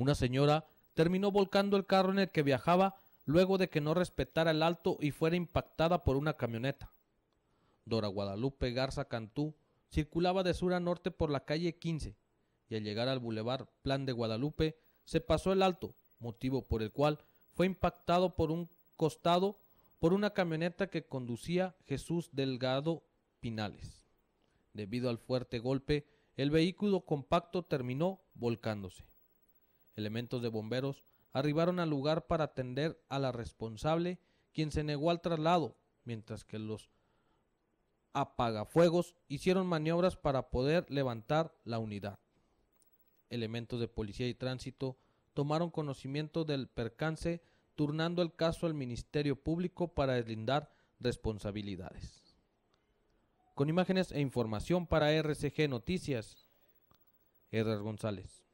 Una señora terminó volcando el carro en el que viajaba luego de que no respetara el alto y fuera impactada por una camioneta. Dora Guadalupe Garza Cantú circulaba de sur a norte por la calle 15 y al llegar al bulevar Plan de Guadalupe se pasó el alto, motivo por el cual fue impactado por un costado por una camioneta que conducía Jesús Delgado Pinales. Debido al fuerte golpe, el vehículo compacto terminó volcándose. Elementos de bomberos arribaron al lugar para atender a la responsable, quien se negó al traslado, mientras que los apagafuegos hicieron maniobras para poder levantar la unidad. Elementos de policía y tránsito tomaron conocimiento del percance, turnando el caso al Ministerio Público para deslindar responsabilidades. Con imágenes e información para RCG Noticias, Edgar González.